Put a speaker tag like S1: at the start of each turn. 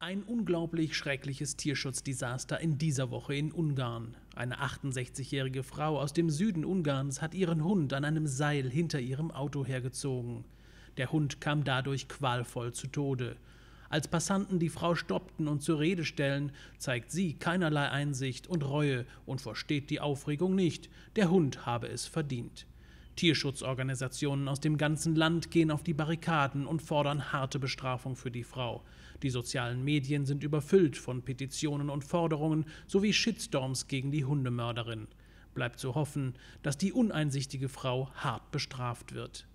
S1: Ein unglaublich schreckliches Tierschutzdesaster in dieser Woche in Ungarn. Eine 68-jährige Frau aus dem Süden Ungarns hat ihren Hund an einem Seil hinter ihrem Auto hergezogen. Der Hund kam dadurch qualvoll zu Tode. Als Passanten die Frau stoppten und zur Rede stellen, zeigt sie keinerlei Einsicht und Reue und versteht die Aufregung nicht. Der Hund habe es verdient. Tierschutzorganisationen aus dem ganzen Land gehen auf die Barrikaden und fordern harte Bestrafung für die Frau. Die sozialen Medien sind überfüllt von Petitionen und Forderungen sowie Shitstorms gegen die Hundemörderin. Bleibt zu hoffen, dass die uneinsichtige Frau hart bestraft wird.